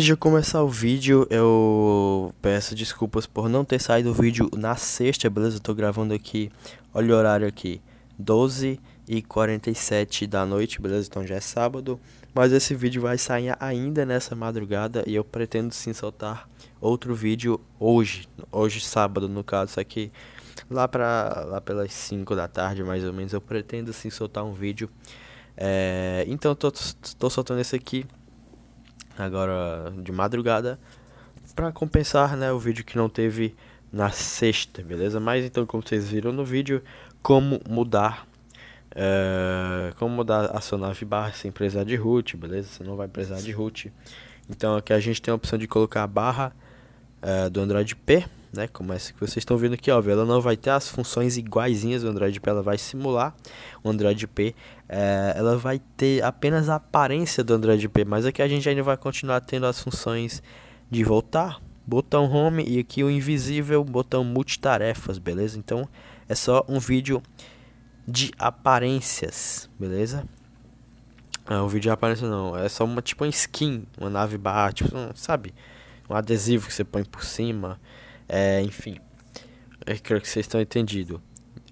antes de começar o vídeo, eu peço desculpas por não ter saído o vídeo na sexta, beleza? Eu tô gravando aqui, olha o horário aqui, 12 e 47 da noite, beleza? Então já é sábado, mas esse vídeo vai sair ainda nessa madrugada e eu pretendo sim soltar outro vídeo hoje, hoje sábado no caso, só aqui lá, pra, lá pelas 5 da tarde mais ou menos, eu pretendo sim soltar um vídeo. É, então tô, tô soltando esse aqui agora de madrugada, para compensar, né, o vídeo que não teve na sexta, beleza? Mas então, como vocês viram no vídeo, como mudar uh, como mudar a sua nave barra sem precisar de root, beleza? Você não vai precisar de root. Então aqui a gente tem a opção de colocar a barra uh, do Android P né? Como essa que vocês estão vendo aqui, óbvio, ela não vai ter as funções iguaizinhas do Android P, ela vai simular o Android P, é, ela vai ter apenas a aparência do Android P, mas aqui a gente ainda vai continuar tendo as funções de voltar, botão home e aqui o invisível, botão multitarefas, beleza? Então é só um vídeo de aparências, beleza? É um vídeo de aparência não, é só uma tipo uma skin, uma nave barra, tipo, sabe? Um adesivo que você põe por cima. É, enfim, é, eu quero que vocês estão entendido.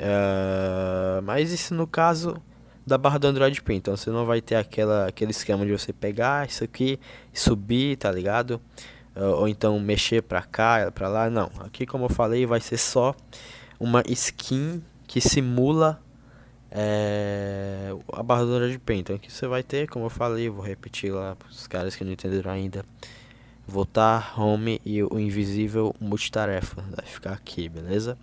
Uh, mas isso no caso da barra do Android P então você não vai ter aquela, aquele esquema de você pegar isso aqui, subir, tá ligado? Uh, ou então mexer pra cá, pra lá, não. Aqui como eu falei, vai ser só uma skin que simula é, a barra do Android P Então aqui você vai ter, como eu falei, vou repetir lá pros caras que não entenderam ainda voltar, home e o invisível multitarefa. Vai ficar aqui, beleza?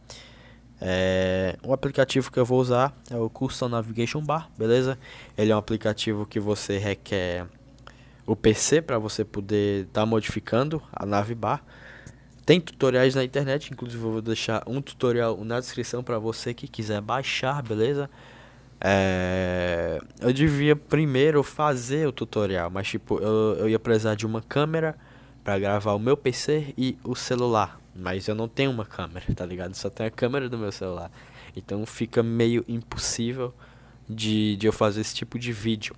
É, o aplicativo que eu vou usar é o Custom Navigation Bar, beleza? Ele é um aplicativo que você requer o PC para você poder estar tá modificando a nave bar. Tem tutoriais na internet, inclusive eu vou deixar um tutorial na descrição para você que quiser baixar, beleza? É, eu devia primeiro fazer o tutorial, mas tipo, eu, eu ia precisar de uma câmera para gravar o meu PC e o celular. Mas eu não tenho uma câmera, tá ligado? Só tenho a câmera do meu celular. Então fica meio impossível de, de eu fazer esse tipo de vídeo.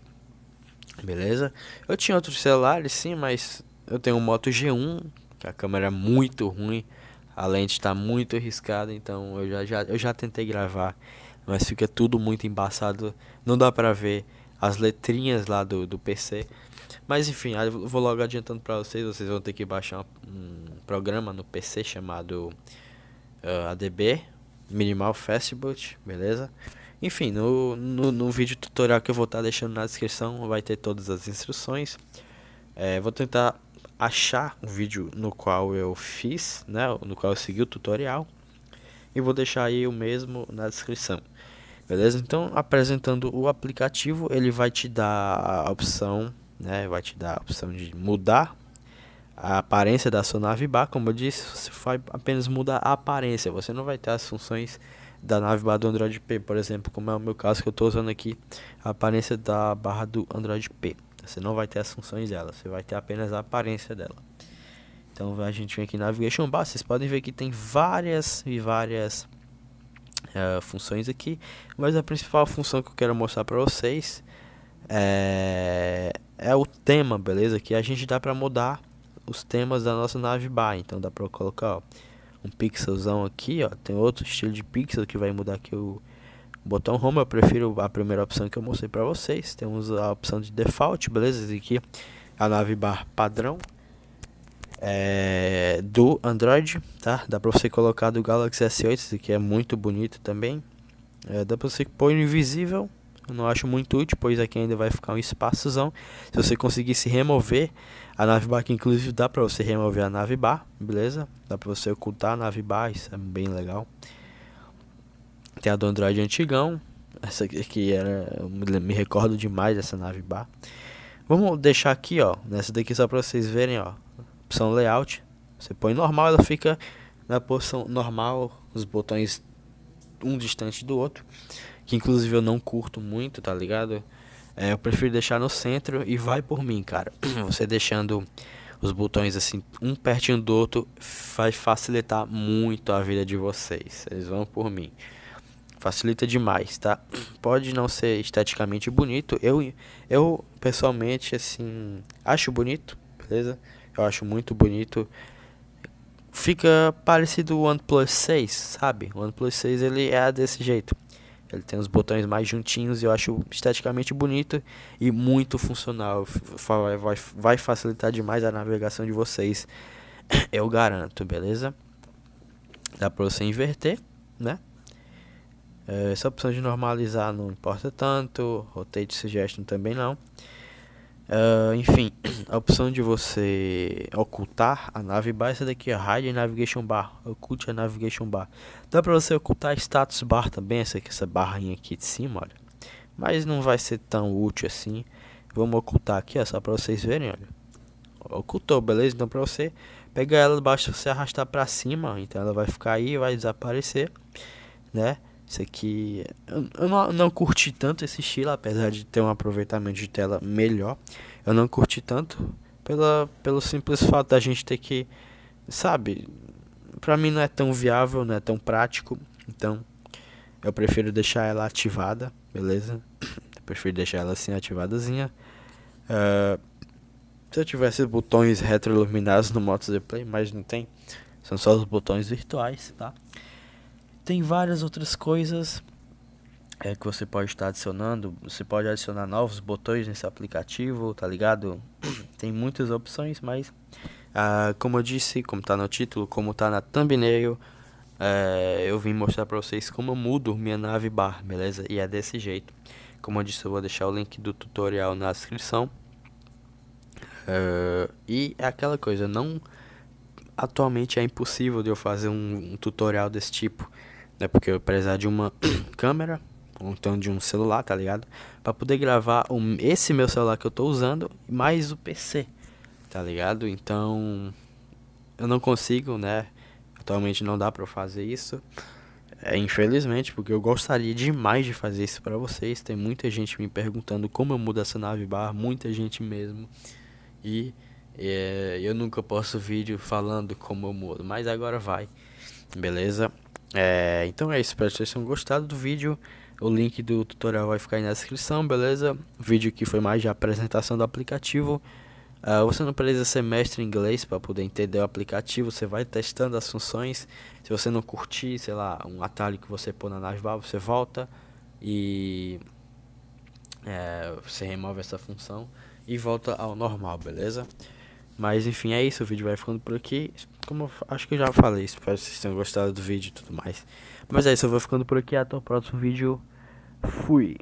Beleza? Eu tinha outros celulares, sim, mas eu tenho um Moto G1, que a câmera é muito ruim. A lente está muito arriscada, então eu já, já, eu já tentei gravar, mas fica tudo muito embaçado. Não dá pra ver as letrinhas lá do, do PC. Mas enfim, eu vou logo adiantando para vocês, vocês vão ter que baixar um programa no PC chamado uh, ah, ADB, Minimal Fastboot, beleza? Enfim, no, no, no, vídeo tutorial que eu vou estar tá deixando na descrição vai ter todas as instruções. É, vou tentar achar um vídeo no qual eu fiz, né, no qual eu segui o tutorial. E vou deixar aí o mesmo na descrição. Beleza? Então, apresentando o aplicativo, ele vai te dar a opção né? Vai te dar a opção de mudar a aparência da sua nave bar, como eu disse, você vai apenas mudar a aparência, você não vai ter as funções da nave bar do Android P, por exemplo, como é o meu caso que eu estou usando aqui, a aparência da barra do Android P. Você não vai ter as funções dela, você vai ter apenas a aparência dela. Então a gente vem aqui na Navigation Bar, vocês podem ver que tem várias e várias uh, funções aqui, mas a principal função que eu quero mostrar para vocês é é o tema, beleza? Que a gente dá para mudar os temas da nossa nave bar. Então dá para colocar ó, um pixelzão aqui, ó. Tem outro estilo de pixel que vai mudar aqui o botão home. Eu prefiro a primeira opção que eu mostrei para vocês. Temos a opção de default, beleza? E aqui é a nave bar padrão é, do Android, tá? Dá para você colocar do Galaxy S8, que é muito bonito também. É, dá para você pôr invisível eu não acho muito útil, pois aqui ainda vai ficar um espaçozão. Se você conseguisse remover a nave bar, que inclusive dá para você remover a nave bar, beleza? Dá para você ocultar a nave bar, isso é bem legal. Tem a do Android antigão, essa aqui era, eu me recordo demais dessa nave bar. Vamos deixar aqui, ó, nessa daqui só para vocês verem, ó, opção layout. Você põe normal, ela fica na posição normal, os botões um distante do outro que inclusive eu não curto muito, tá ligado? É, eu prefiro deixar no centro e vai por mim, cara. Você deixando os botões assim, um pertinho do outro, vai facilitar muito a vida de vocês. Eles vão por mim. Facilita demais, tá? Pode não ser esteticamente bonito. Eu, eu pessoalmente, assim, acho bonito, beleza? Eu acho muito bonito. Fica parecido o OnePlus 6, sabe? O OnePlus 6 ele é desse jeito. Ele tem os botões mais juntinhos e eu acho esteticamente bonito e muito funcional. Vai, vai, vai facilitar demais a navegação de vocês, eu garanto, beleza? Dá pra você inverter, né? É, essa opção de normalizar não importa tanto, rotate suggestion também não. Uh, enfim, a opção de você ocultar a nave bar, é essa daqui é Hide Navigation Bar, oculte a Navigation Bar. Dá pra você ocultar a Status Bar também, essa, aqui, essa barrinha aqui de cima, olha. Mas não vai ser tão útil assim. Vamos ocultar aqui, ó, só pra vocês verem, olha. Ocultou, beleza? Então pra você pegar ela, basta você arrastar pra cima, então ela vai ficar aí, vai desaparecer, né? Isso aqui. Eu, não, não curti tanto esse estilo, apesar de ter um aproveitamento de tela melhor. Eu não curti tanto pela, pelo simples fato da gente ter que. Sabe? Pra mim não é tão viável, não é tão prático. Então eu prefiro deixar ela ativada, beleza? Eu prefiro deixar ela assim ativadazinha. Uh, se eu tivesse botões retroiluminados no Moto Z Play, mas não tem. São só os botões virtuais, tá? Tem várias outras coisas é, que você pode estar adicionando. Você pode adicionar novos botões nesse aplicativo, tá ligado? Tem muitas opções, mas ah, como eu disse, como tá no título, como tá na thumbnail, é, eu vim mostrar pra vocês como eu mudo minha nave bar, beleza? E é desse jeito. Como eu disse, eu vou deixar o link do tutorial na descrição. Uh, e é aquela coisa, não atualmente é impossível de eu fazer um, um tutorial desse tipo é Porque eu ia precisar de uma câmera, ou então de um celular, tá ligado? Pra poder gravar um, esse meu celular que eu tô usando, mais o PC, tá ligado? Então, eu não consigo, né? Atualmente não dá pra eu fazer isso. É, infelizmente, porque eu gostaria demais de fazer isso para vocês. Tem muita gente me perguntando como eu mudo essa nave bar, muita gente mesmo. E é, eu nunca posto vídeo falando como eu mudo, mas agora vai, beleza? É, então é isso, espero que vocês tenham gostado do vídeo. O link do tutorial vai ficar aí na descrição, beleza? O vídeo que foi mais de apresentação do aplicativo. Uh, você não precisa ser mestre em inglês para poder entender o aplicativo. Você vai testando as funções. Se você não curtir, sei lá, um atalho que você pôr na navbar, você volta e é, você remove essa função e volta ao normal, beleza? Mas enfim, é isso. O vídeo vai ficando por aqui. Como eu, acho que eu já falei, espero que vocês tenham gostado do vídeo e tudo mais. Mas é isso, eu vou ficando por aqui. Até o próximo vídeo. Fui.